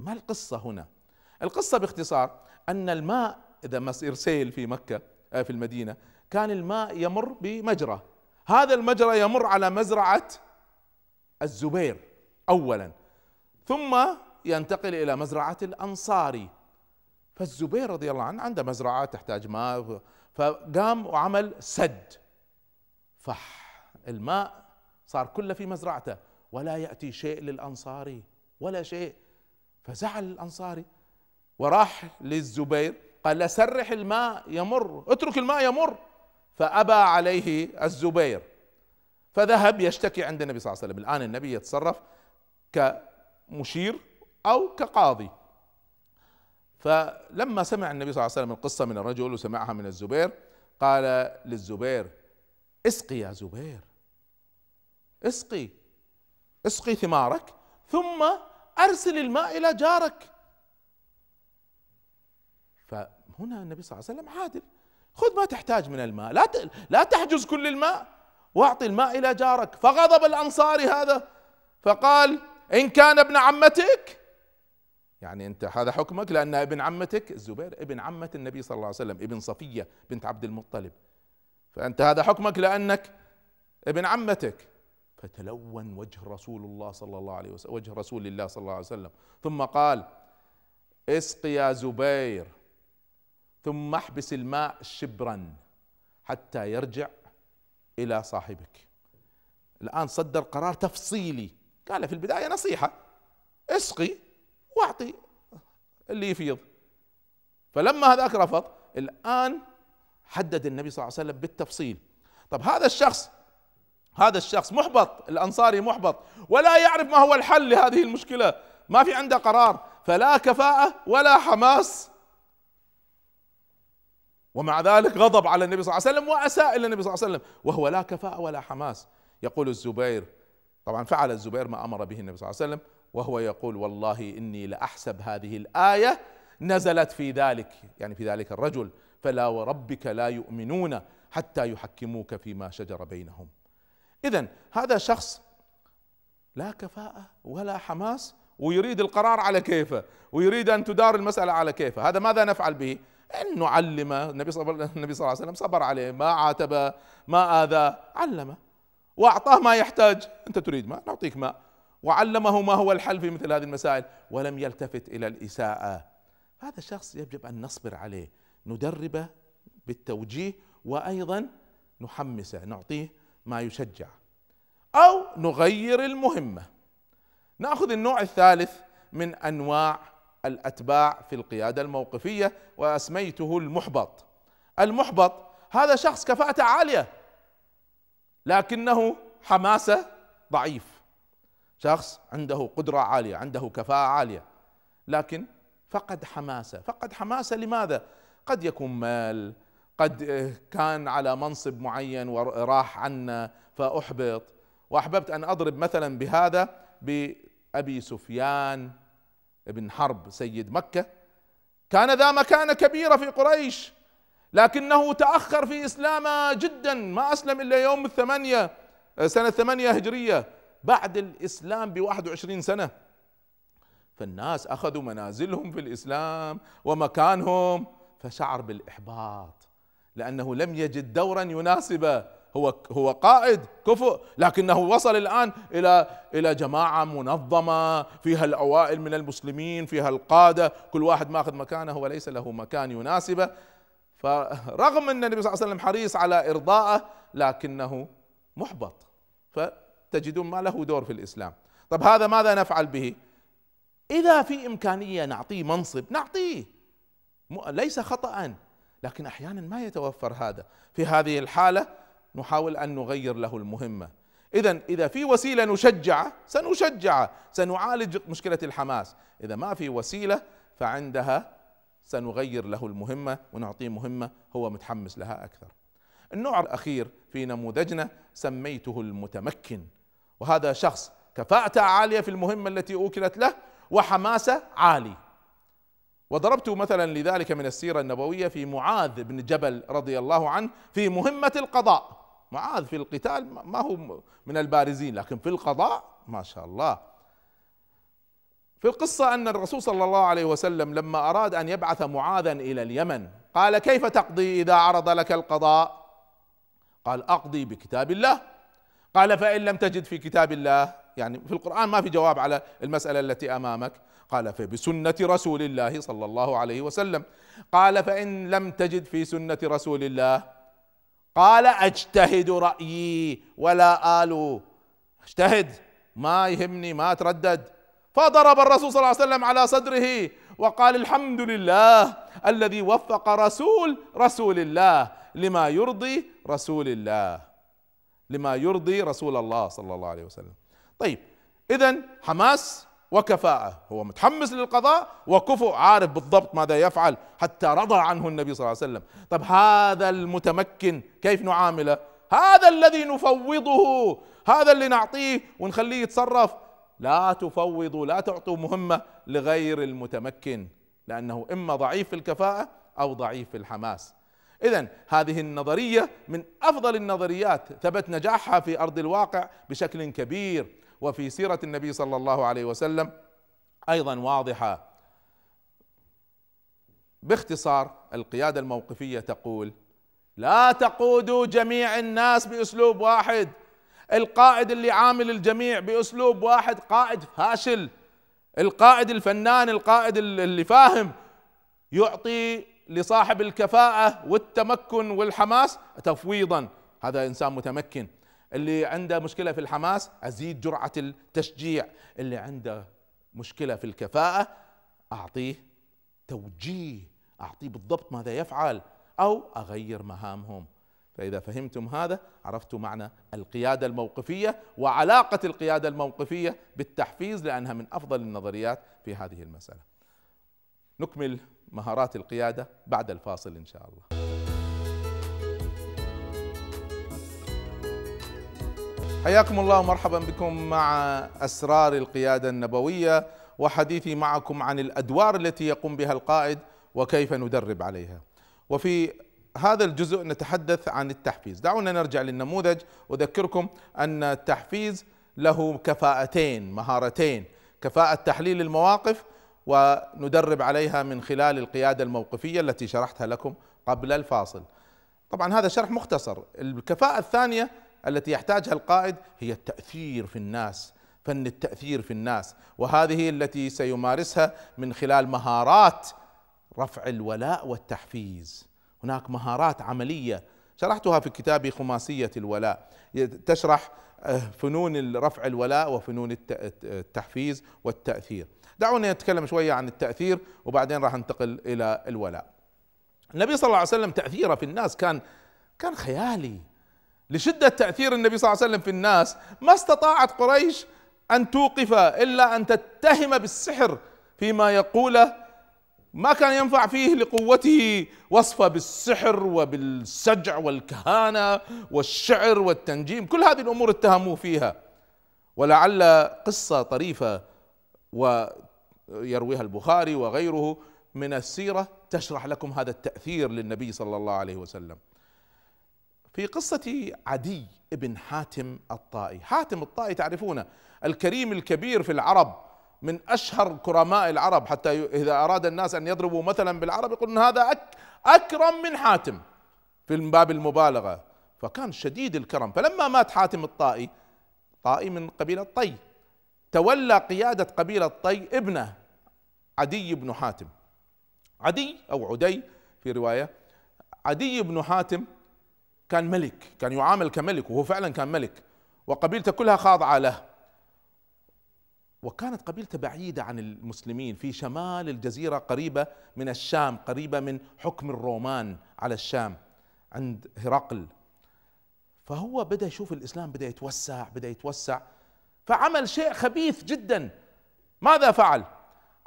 ما القصة هنا القصة باختصار أن الماء إذا ما يصير سيل في مكة آه، في المدينة كان الماء يمر بمجرى هذا المجرى يمر على مزرعة الزبير أولا ثم ينتقل إلى مزرعة الأنصاري فالزبير رضي الله عنه عنده مزرعة تحتاج ماء فقام وعمل سد فح الماء صار كله في مزرعته ولا يأتي شيء للأنصاري ولا شيء فزعل الأنصاري وراح للزبير قال له سرح الماء يمر اترك الماء يمر فأبى عليه الزبير فذهب يشتكي عند النبي صلى الله عليه وسلم الآن النبي يتصرف كمشير أو كقاضي فلما سمع النبي صلى الله عليه وسلم القصة من الرجل وسمعها من الزبير قال للزبير اسقي يا زبير اسقي اسقي ثمارك ثم أرسل الماء إلى جارك فهنا النبي صلى الله عليه وسلم عادل خذ ما تحتاج من الماء لا لا تحجز كل الماء واعطي الماء الى جارك فغضب الانصاري هذا فقال ان كان ابن عمتك يعني انت هذا حكمك لان ابن عمتك الزبير ابن عمه النبي صلى الله عليه وسلم ابن صفيه بنت عبد المطلب فانت هذا حكمك لانك ابن عمتك فتلون وجه رسول الله صلى الله عليه وسلم وجه رسول الله صلى الله عليه وسلم ثم قال اسق يا زبير ثم احبس الماء شبرا حتى يرجع الى صاحبك الان صدر قرار تفصيلي قال في البدايه نصيحه اسقي واعطي اللي يفيض فلما هذاك رفض الان حدد النبي صلى الله عليه وسلم بالتفصيل طب هذا الشخص هذا الشخص محبط الانصاري محبط ولا يعرف ما هو الحل لهذه المشكله ما في عنده قرار فلا كفاءه ولا حماس ومع ذلك غضب على النبي صلى الله عليه وسلم واساء الى النبي صلى الله عليه وسلم وهو لا كفاءه ولا حماس يقول الزبير طبعا فعل الزبير ما امر به النبي صلى الله عليه وسلم وهو يقول والله اني لاحسب هذه الايه نزلت في ذلك يعني في ذلك الرجل فلا وربك لا يؤمنون حتى يحكموك فيما شجر بينهم اذا هذا شخص لا كفاءه ولا حماس ويريد القرار على كيفه ويريد ان تدار المساله على كيفه هذا ماذا نفعل به ان نعلمه النبي صلى الله عليه وسلم صبر عليه ما عاتبه ما اذاه علمه واعطاه ما يحتاج انت تريد ماء نعطيك ماء وعلمه ما هو الحل في مثل هذه المسائل ولم يلتفت الى الاساءه هذا الشخص يجب ان نصبر عليه ندربه بالتوجيه وايضا نحمسه نعطيه ما يشجع او نغير المهمه ناخذ النوع الثالث من انواع الاتباع في القياده الموقفيه واسميته المحبط المحبط هذا شخص كفاءته عاليه لكنه حماسه ضعيف شخص عنده قدرة عالية عنده كفاءة عالية لكن فقد حماسة فقد حماسة لماذا قد يكون مال قد آه، كان على منصب معين وراح آه، عنا فأحبط وأحببت أن أضرب مثلا بهذا بأبي سفيان بن حرب سيد مكة كان ذا مكانة كبيرة في قريش لكنه تأخر في إسلامه جدا ما أسلم إلا يوم الثمانية آه، سنة ثمانية هجرية بعد الإسلام ب 21 سنة فالناس أخذوا منازلهم في الإسلام ومكانهم فشعر بالإحباط لأنه لم يجد دورا يناسبه هو هو قائد كفؤ لكنه وصل الان الى الى جماعه منظمه فيها الاوائل من المسلمين فيها القاده كل واحد ماخذ مكانه وليس له مكان يناسبه فرغم ان النبي صلى الله عليه وسلم حريص على ارضائه لكنه محبط ف تجدون ما له دور في الإسلام طب هذا ماذا نفعل به إذا في إمكانية نعطيه منصب نعطيه ليس خطأ لكن أحيانا ما يتوفر هذا في هذه الحالة نحاول أن نغير له المهمة إذا إذا في وسيلة نشجعه سنشجعه سنعالج مشكلة الحماس إذا ما في وسيلة فعندها سنغير له المهمة ونعطيه مهمة هو متحمس لها أكثر النوع الأخير في نموذجنا سميته المتمكن وهذا شخص كفاءته عالية في المهمة التي أوكلت له وحماسة عالي وضربت مثلا لذلك من السيرة النبوية في معاذ بن جبل رضي الله عنه في مهمة القضاء معاذ في القتال ما هو من البارزين لكن في القضاء ما شاء الله في القصة أن الرسول صلى الله عليه وسلم لما أراد أن يبعث معاذا إلى اليمن قال كيف تقضي إذا عرض لك القضاء قال أقضي بكتاب الله قال فإن لم تجد في كتاب الله يعني في القرآن ما في جواب على المسألة التي أمامك قال فبسنة رسول الله صلى الله عليه وسلم قال فإن لم تجد في سنة رسول الله قال أجتهد رأيي ولا آل اجتهد ما يهمني ما أتردد فضرب الرسول صلى الله عليه وسلم على صدره وقال الحمد لله الذي وفق رسول رسول الله لما يرضي رسول الله لما يرضي رسول الله صلى الله عليه وسلم طيب اذا حماس وكفاءة هو متحمس للقضاء وكفؤ عارف بالضبط ماذا يفعل حتى رضى عنه النبي صلى الله عليه وسلم طب هذا المتمكن كيف نعامله هذا الذي نفوضه هذا اللي نعطيه ونخليه يتصرف لا تفوضوا لا تعطوا مهمة لغير المتمكن لأنه إما ضعيف في الكفاءة أو ضعيف في الحماس إذا هذه النظرية من أفضل النظريات ثبت نجاحها في أرض الواقع بشكل كبير وفي سيرة النبي صلى الله عليه وسلم أيضا واضحة باختصار القيادة الموقفية تقول لا تقودوا جميع الناس بأسلوب واحد القائد اللي عامل الجميع بأسلوب واحد قائد فاشل القائد الفنان القائد اللي فاهم يعطي لصاحب الكفاءة والتمكن والحماس تفويضا هذا إنسان متمكن اللي عنده مشكلة في الحماس أزيد جرعة التشجيع اللي عنده مشكلة في الكفاءة أعطيه توجيه أعطيه بالضبط ماذا يفعل أو أغير مهامهم فإذا فهمتم هذا عرفتوا معنى القيادة الموقفية وعلاقة القيادة الموقفية بالتحفيز لأنها من أفضل النظريات في هذه المسألة نكمل مهارات القيادة بعد الفاصل إن شاء الله حياكم الله ومرحبا بكم مع أسرار القيادة النبوية وحديثي معكم عن الأدوار التي يقوم بها القائد وكيف ندرب عليها وفي هذا الجزء نتحدث عن التحفيز دعونا نرجع للنموذج أذكركم أن التحفيز له كفاءتين مهارتين كفاءة تحليل المواقف وندرب عليها من خلال القياده الموقفيه التي شرحتها لكم قبل الفاصل. طبعا هذا شرح مختصر، الكفاءه الثانيه التي يحتاجها القائد هي التاثير في الناس، فن التاثير في الناس، وهذه التي سيمارسها من خلال مهارات رفع الولاء والتحفيز. هناك مهارات عمليه شرحتها في كتابي خماسيه الولاء، تشرح آه، فنون رفع الولاء وفنون التحفيز والتاثير. دعونا نتكلم شوية عن التأثير وبعدين راح ننتقل إلى الولاء النبي صلى الله عليه وسلم تأثيره في الناس كان كان خيالي لشدة تأثير النبي صلى الله عليه وسلم في الناس ما استطاعت قريش أن توقف إلا أن تتهم بالسحر فيما يقوله ما كان ينفع فيه لقوته وصفه بالسحر وبالسجع والكهانة والشعر والتنجيم كل هذه الأمور اتهموه فيها ولعل قصة طريفة و يرويها البخاري وغيره من السيرة تشرح لكم هذا التأثير للنبي صلى الله عليه وسلم في قصة عدي بن حاتم الطائي حاتم الطائي تعرفونه الكريم الكبير في العرب من أشهر كرماء العرب حتى إذا أراد الناس أن يضربوا مثلا بالعرب يقولون هذا أك أكرم من حاتم في باب المبالغة فكان شديد الكرم فلما مات حاتم الطائي طائي من قبيلة طي تولى قيادة قبيلة طي ابنه عدي بن حاتم عدي أو عدي في رواية عدي بن حاتم كان ملك كان يعامل كملك وهو فعلا كان ملك وقبيلته كلها خاضعة له وكانت قبيلته بعيدة عن المسلمين في شمال الجزيرة قريبة من الشام قريبة من حكم الرومان على الشام عند هرقل فهو بدأ يشوف الإسلام بدأ يتوسع بدأ يتوسع فعمل شيء خبيث جدا ماذا فعل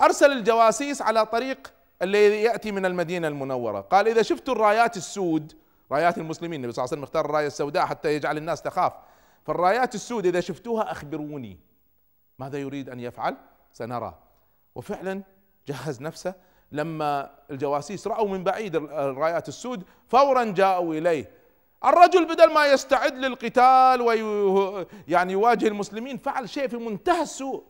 أرسل الجواسيس على طريق الذي يأتي من المدينة المنورة قال إذا شفتوا الرايات السود رايات المسلمين النبي صلى الله عليه وسلم اختار الراية السوداء حتى يجعل الناس تخاف فالرايات السود إذا شفتوها أخبروني ماذا يريد أن يفعل سنرى وفعلا جهز نفسه لما الجواسيس رأوا من بعيد الرايات السود فورا جاءوا إليه الرجل بدل ما يستعد للقتال وي يعني يواجه المسلمين فعل شيء في منتهى السوء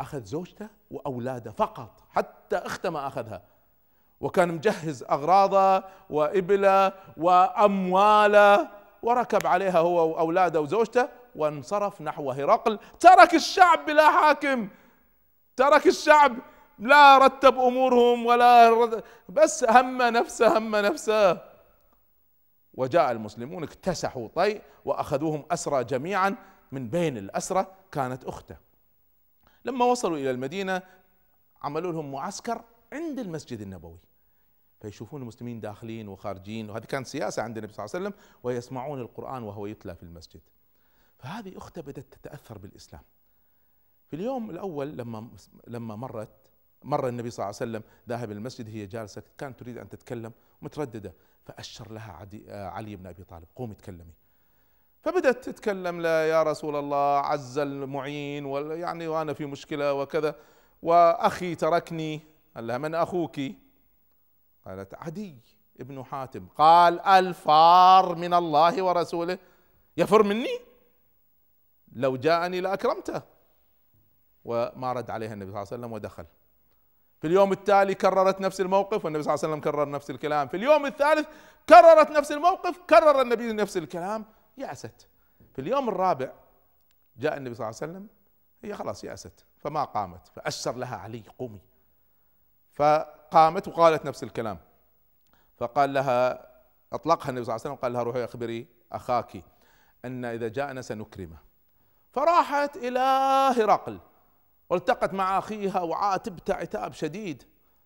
أخذ زوجته وأولاده فقط حتى أخته ما أخذها وكان مجهز أغراضه وإبله وأمواله وركب عليها هو وأولاده وزوجته وانصرف نحو هرقل ترك الشعب بلا حاكم ترك الشعب لا رتب امورهم ولا رد... بس هم نفسه هم نفسه وجاء المسلمون اكتسحوا طي واخذوهم اسرى جميعا من بين الاسرى كانت اخته لما وصلوا إلى المدينة عملوا لهم معسكر عند المسجد النبوي فيشوفون المسلمين داخلين وخارجين وهذه كانت سياسة عند النبي صلى الله عليه وسلم ويسمعون القرآن وهو يتلى في المسجد فهذه أخته بدأت تتأثر بالإسلام في اليوم الأول لما لما مرت مر النبي صلى الله عليه وسلم ذاهب المسجد هي جالسة كانت تريد أن تتكلم مترددة فأشر لها آه، علي بن أبي طالب قومي تكلمي فبدأت تتكلم له يا رسول الله عز المعين يعني وأنا في مشكلة وكذا وأخي تركني قال لها من أخوك قالت عدي ابن حاتم قال الفار من الله ورسوله يفر مني لو جاءني لأكرمته وما رد عليها النبي صلى الله عليه وسلم ودخل في اليوم التالي كررت نفس الموقف والنبي صلى الله عليه وسلم كرر نفس الكلام في اليوم الثالث كررت نفس الموقف كرر النبي نفس الكلام يأست في اليوم الرابع جاء النبي صلى الله عليه وسلم هي خلاص يأست فما قامت فأشر لها علي قومي فقامت وقالت نفس الكلام فقال لها أطلقها النبي صلى الله عليه وسلم قال لها روحي أخبري أخاك أن إذا جاءنا سنكرمه فراحت إلى هرقل والتقت مع أخيها وعاتبت عتاب شديد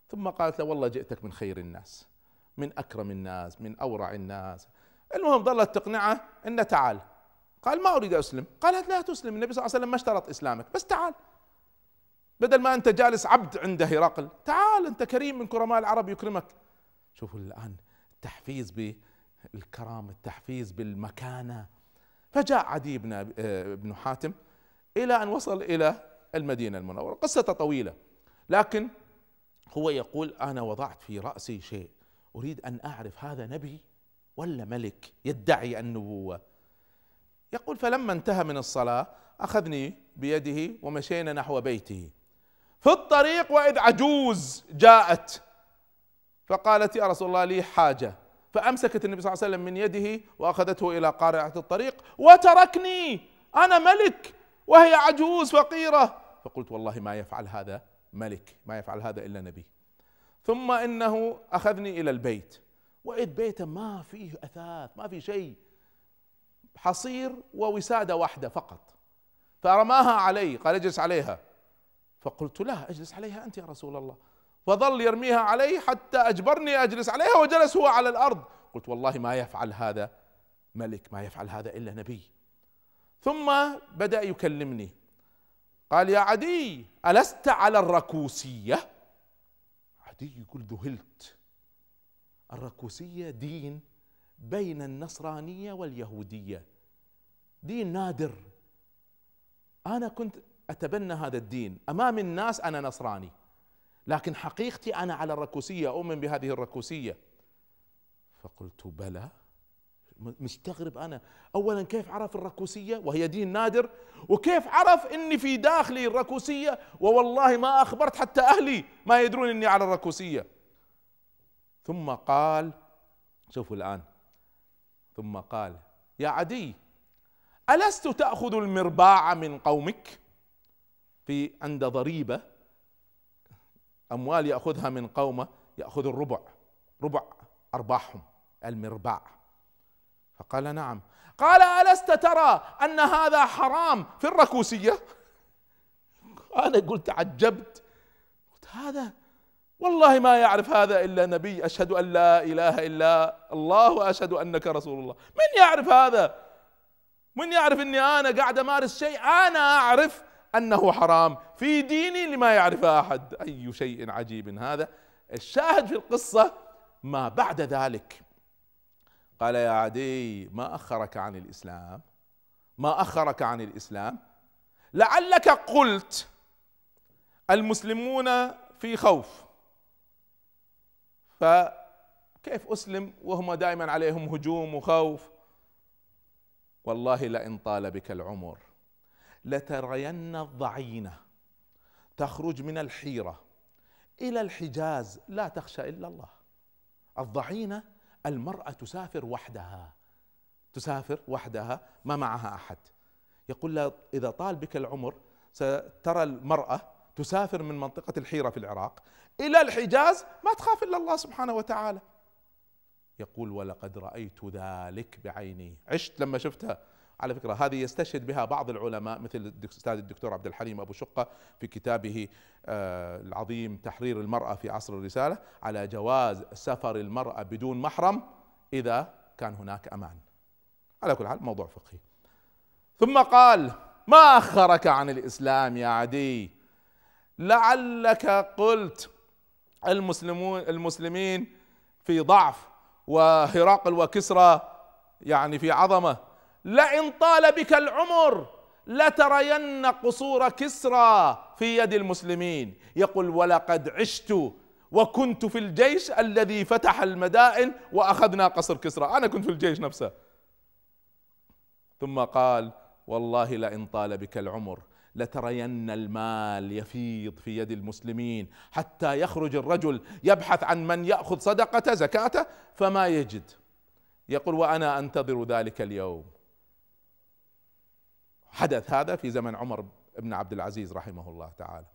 ثم قالت له والله جئتك من خير الناس من أكرم الناس من أورع الناس المهم ظلت تقنعه انه تعال قال ما اريد اسلم قالت لا تسلم النبي صلى الله عليه وسلم ما اشترط اسلامك بس تعال بدل ما انت جالس عبد عند هرقل تعال انت كريم من كرماء العرب يكرمك شوفوا الان التحفيز بالكرم التحفيز بالمكانه فجاء عدي بن ابن آه، حاتم الى ان وصل الى المدينه المنوره قصه طويله لكن هو يقول انا وضعت في راسي شيء اريد ان اعرف هذا نبي ولا ملك يدعي النبوه يقول فلما انتهى من الصلاه اخذني بيده ومشينا نحو بيته في الطريق واذ عجوز جاءت فقالت يا رسول الله لي حاجه فامسكت النبي صلى الله عليه وسلم من يده واخذته الى قارعه الطريق وتركني انا ملك وهي عجوز فقيره فقلت والله ما يفعل هذا ملك ما يفعل هذا الا نبي ثم انه اخذني الى البيت وعد بيته ما فيه اثاث ما في شيء حصير ووساده واحده فقط فرماها علي قال اجلس عليها فقلت لا اجلس عليها انت يا رسول الله فظل يرميها علي حتى اجبرني اجلس عليها وجلس هو على الارض قلت والله ما يفعل هذا ملك ما يفعل هذا الا نبي ثم بدا يكلمني قال يا عدي الست على الركوسيه عدي يقول ذهلت الراكوسية دين بين النصرانية واليهودية دين نادر أنا كنت أتبنى هذا الدين أمام الناس أنا نصراني لكن حقيقتي أنا على الركوسية أؤمن بهذه الركوسية فقلت بلى مستغرب أنا أولا كيف عرف الركوسية وهي دين نادر وكيف عرف أني في داخلي الركوسية ووالله ما أخبرت حتى أهلي ما يدرون أني على الركوسية ثم قال شوفوا الآن ثم قال يا عدي ألست تأخذ المرباع من قومك في عند ضريبة أموال يأخذها من قومه يأخذ الربع ربع أرباحهم المرباع فقال نعم قال ألست ترى أن هذا حرام في الركوسية أنا قلت تعجبت قلت هذا والله ما يعرف هذا الا نبي اشهد ان لا اله الا الله واشهد انك رسول الله من يعرف هذا من يعرف اني انا قاعد امارس شيء انا اعرف انه حرام في ديني لما يعرف احد اي شيء عجيب هذا الشاهد في القصه ما بعد ذلك قال يا عدي ما اخرك عن الاسلام ما اخرك عن الاسلام لعلك قلت المسلمون في خوف فكيف أسلم وهم دائما عليهم هجوم وخوف والله لئن طال بك العمر لترين الضعينة تخرج من الحيرة إلى الحجاز لا تخشى إلا الله الضعينة المرأة تسافر وحدها تسافر وحدها ما معها أحد يقول لها إذا طال بك العمر سترى المرأة تسافر من منطقة الحيرة في العراق إلى الحجاز ما تخاف إلا الله سبحانه وتعالى يقول ولقد رأيت ذلك بعيني عشت لما شفتها على فكرة هذه يستشهد بها بعض العلماء مثل الأستاذ الدكتور عبد الحليم أبو شقة في كتابه آه، العظيم تحرير المرأة في عصر الرسالة على جواز سفر المرأة بدون محرم إذا كان هناك أمان على كل حال موضوع فقهي ثم قال ما أخرك عن الإسلام يا عدي لعلك قلت المسلمون المسلمين في ضعف وهراقل وكسرى يعني في عظمه لئن طال بك العمر لترين قصور كسرى في يد المسلمين يقول ولقد عشت وكنت في الجيش الذي فتح المدائن واخذنا قصر كسرى انا كنت في الجيش نفسه ثم قال والله لئن طال بك العمر لترين المال يفيض في يد المسلمين حتى يخرج الرجل يبحث عن من ياخذ صدقته زكاته فما يجد يقول وانا انتظر ذلك اليوم حدث هذا في زمن عمر بن عبد العزيز رحمه الله تعالى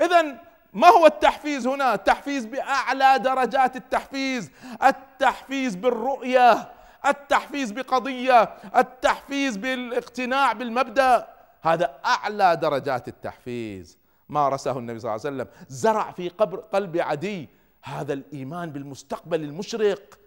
اذا ما هو التحفيز هنا التحفيز باعلى درجات التحفيز التحفيز بالرؤيه التحفيز بقضيه التحفيز بالاقتناع بالمبدا هذا أعلى درجات التحفيز مارسه النبي صلى الله عليه وسلم زرع في قبر قلب عدي هذا الإيمان بالمستقبل المشرق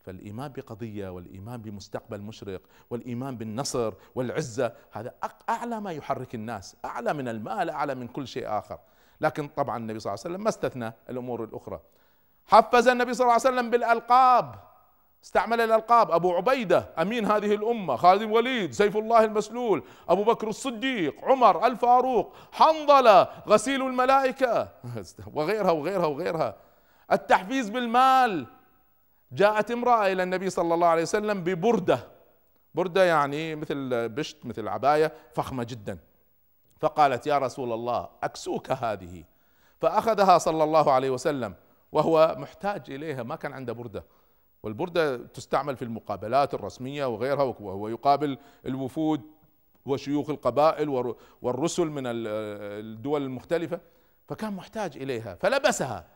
فالإيمان بقضية والإيمان بمستقبل مشرق والإيمان بالنصر والعزة هذا أعلى ما يحرك الناس أعلى من المال أعلى من كل شيء آخر لكن طبعا النبي صلى الله عليه وسلم ما استثنى الأمور الأخرى حفز النبي صلى الله عليه وسلم بالألقاب استعمل الألقاب أبو عبيدة أمين هذه الأمة خالد بن وليد سيف الله المسلول أبو بكر الصديق عمر الفاروق حنظلة غسيل الملائكة وغيرها وغيرها وغيرها التحفيز بالمال جاءت امرأة إلى النبي صلى الله عليه وسلم ببردة بردة يعني مثل بشت مثل عباية فخمة جدا فقالت يا رسول الله أكسوك هذه فأخذها صلى الله عليه وسلم وهو محتاج إليها ما كان عنده بردة والبردة تستعمل في المقابلات الرسمية وغيرها وهو يقابل الوفود وشيوخ القبائل والرسل من الدول المختلفة فكان محتاج إليها فلبسها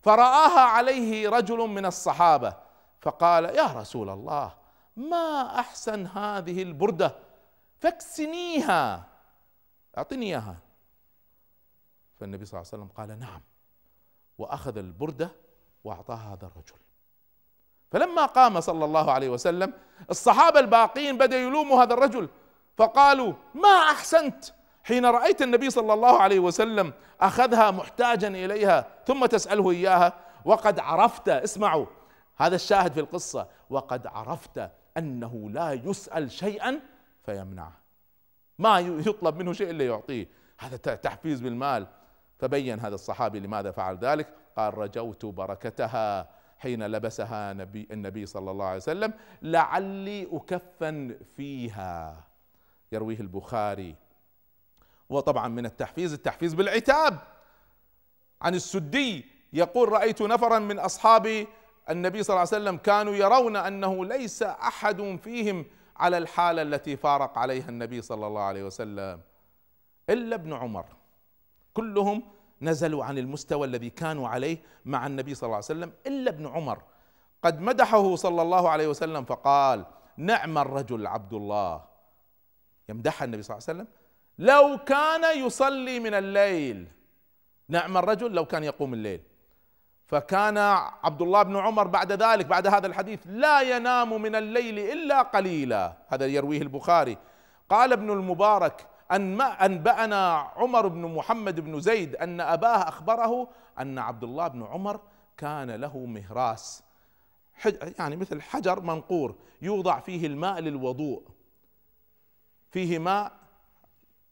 فرآها عليه رجل من الصحابة فقال يا رسول الله ما أحسن هذه البردة فاكسنيها أعطني إياها فالنبي صلى الله عليه وسلم قال نعم وأخذ البردة وأعطاها هذا الرجل فلما قام صلى الله عليه وسلم الصحابة الباقين بدأوا يلوموا هذا الرجل فقالوا ما أحسنت حين رأيت النبي صلى الله عليه وسلم أخذها محتاجا إليها ثم تسأله إياها وقد عرفت اسمعوا هذا الشاهد في القصة وقد عرفت أنه لا يسأل شيئا فيمنعه ما يطلب منه شيء إلا يعطيه هذا تحفيز بالمال فبين هذا الصحابي لماذا فعل ذلك قال رجوت بركتها حين لبسها نبي النبي صلى الله عليه وسلم لعلي أكفن فيها يرويه البخاري وطبعا من التحفيز التحفيز بالعتاب عن السدي يقول رأيت نفرا من أصحاب النبي صلى الله عليه وسلم كانوا يرون أنه ليس أحد فيهم على الحالة التي فارق عليها النبي صلى الله عليه وسلم إلا ابن عمر كلهم نزلوا عن المستوى الذي كانوا عليه مع النبي صلى الله عليه وسلم إلا ابن عمر قد مدحه صلى الله عليه وسلم فقال نعم الرجل عبد الله يمدح النبي صلى الله عليه وسلم لو كان يصلي من الليل نعم الرجل لو كان يقوم الليل فكان عبد الله بن عمر بعد ذلك بعد هذا الحديث لا ينام من الليل الا قليلا هذا يرويه البخاري قال ابن المبارك أن أنبأنا عمر بن محمد بن زيد أن أباه أخبره أن عبد الله بن عمر كان له مهراس يعني مثل حجر منقور يوضع فيه الماء للوضوء فيه ماء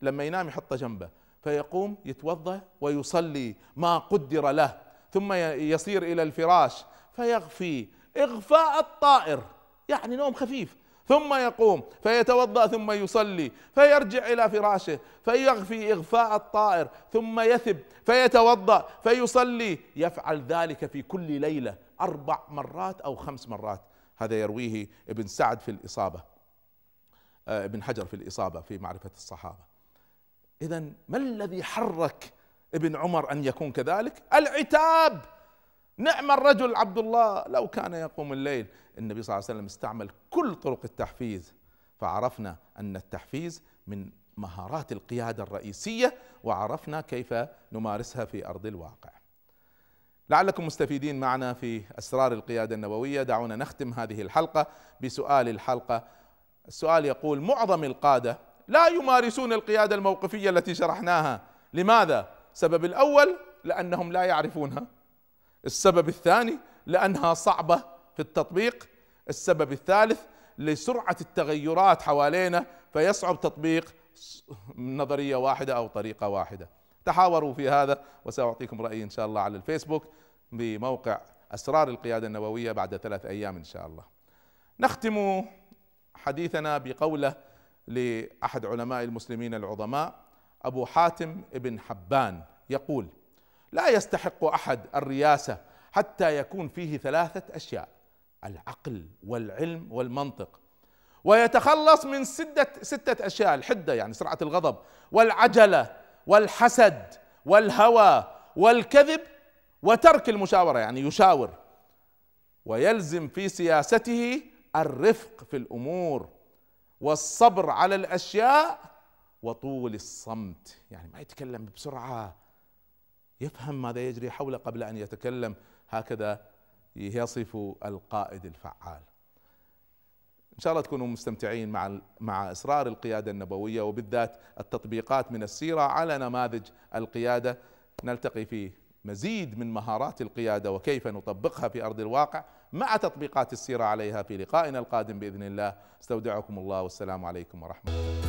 لما ينام يحطه جنبه فيقوم يتوضا ويصلي ما قدر له ثم يصير الى الفراش فيغفي اغفاء الطائر يعني نوم خفيف ثم يقوم فيتوضا ثم يصلي فيرجع الى فراشه فيغفي اغفاء الطائر ثم يثب فيتوضا فيصلي يفعل ذلك في كل ليله اربع مرات او خمس مرات هذا يرويه ابن سعد في الاصابه آه، ابن حجر في الاصابه في معرفه الصحابه اذا ما الذي حرك ابن عمر ان يكون كذلك العتاب نعم الرجل عبد الله لو كان يقوم الليل النبي صلى الله عليه وسلم استعمل كل طرق التحفيز فعرفنا ان التحفيز من مهارات القياده الرئيسيه وعرفنا كيف نمارسها في ارض الواقع. لعلكم مستفيدين معنا في اسرار القياده النبويه دعونا نختم هذه الحلقه بسؤال الحلقه السؤال يقول معظم القاده لا يمارسون القياده الموقفيه التي شرحناها لماذا؟ السبب الاول لانهم لا يعرفونها السبب الثاني لأنها صعبة في التطبيق السبب الثالث لسرعة التغيرات حوالينا فيصعب تطبيق نظرية واحدة أو طريقة واحدة تحاوروا في هذا وسأعطيكم رأيي إن شاء الله على الفيسبوك بموقع أسرار القيادة النووية بعد ثلاث أيام إن شاء الله نختم حديثنا بقولة لأحد علماء المسلمين العظماء أبو حاتم ابن حبان يقول لا يستحق احد الرياسه حتى يكون فيه ثلاثه اشياء العقل والعلم والمنطق ويتخلص من ستة, ستة أشياء الحدة يعني سرعة الغضب والعجلة والحسد والهوى والكذب وترك المشاورة يعني يشاور ويلزم في سياسته الرفق في الأمور والصبر على الأشياء وطول الصمت يعني ما يتكلم بسرعة يفهم ماذا يجري حوله قبل ان يتكلم هكذا يصف القائد الفعال. ان شاء الله تكونوا مستمتعين مع مع اصرار القياده النبويه وبالذات التطبيقات من السيره على نماذج القياده نلتقي في مزيد من مهارات القياده وكيف نطبقها في ارض الواقع مع تطبيقات السيره عليها في لقائنا القادم باذن الله استودعكم الله والسلام عليكم ورحمه الله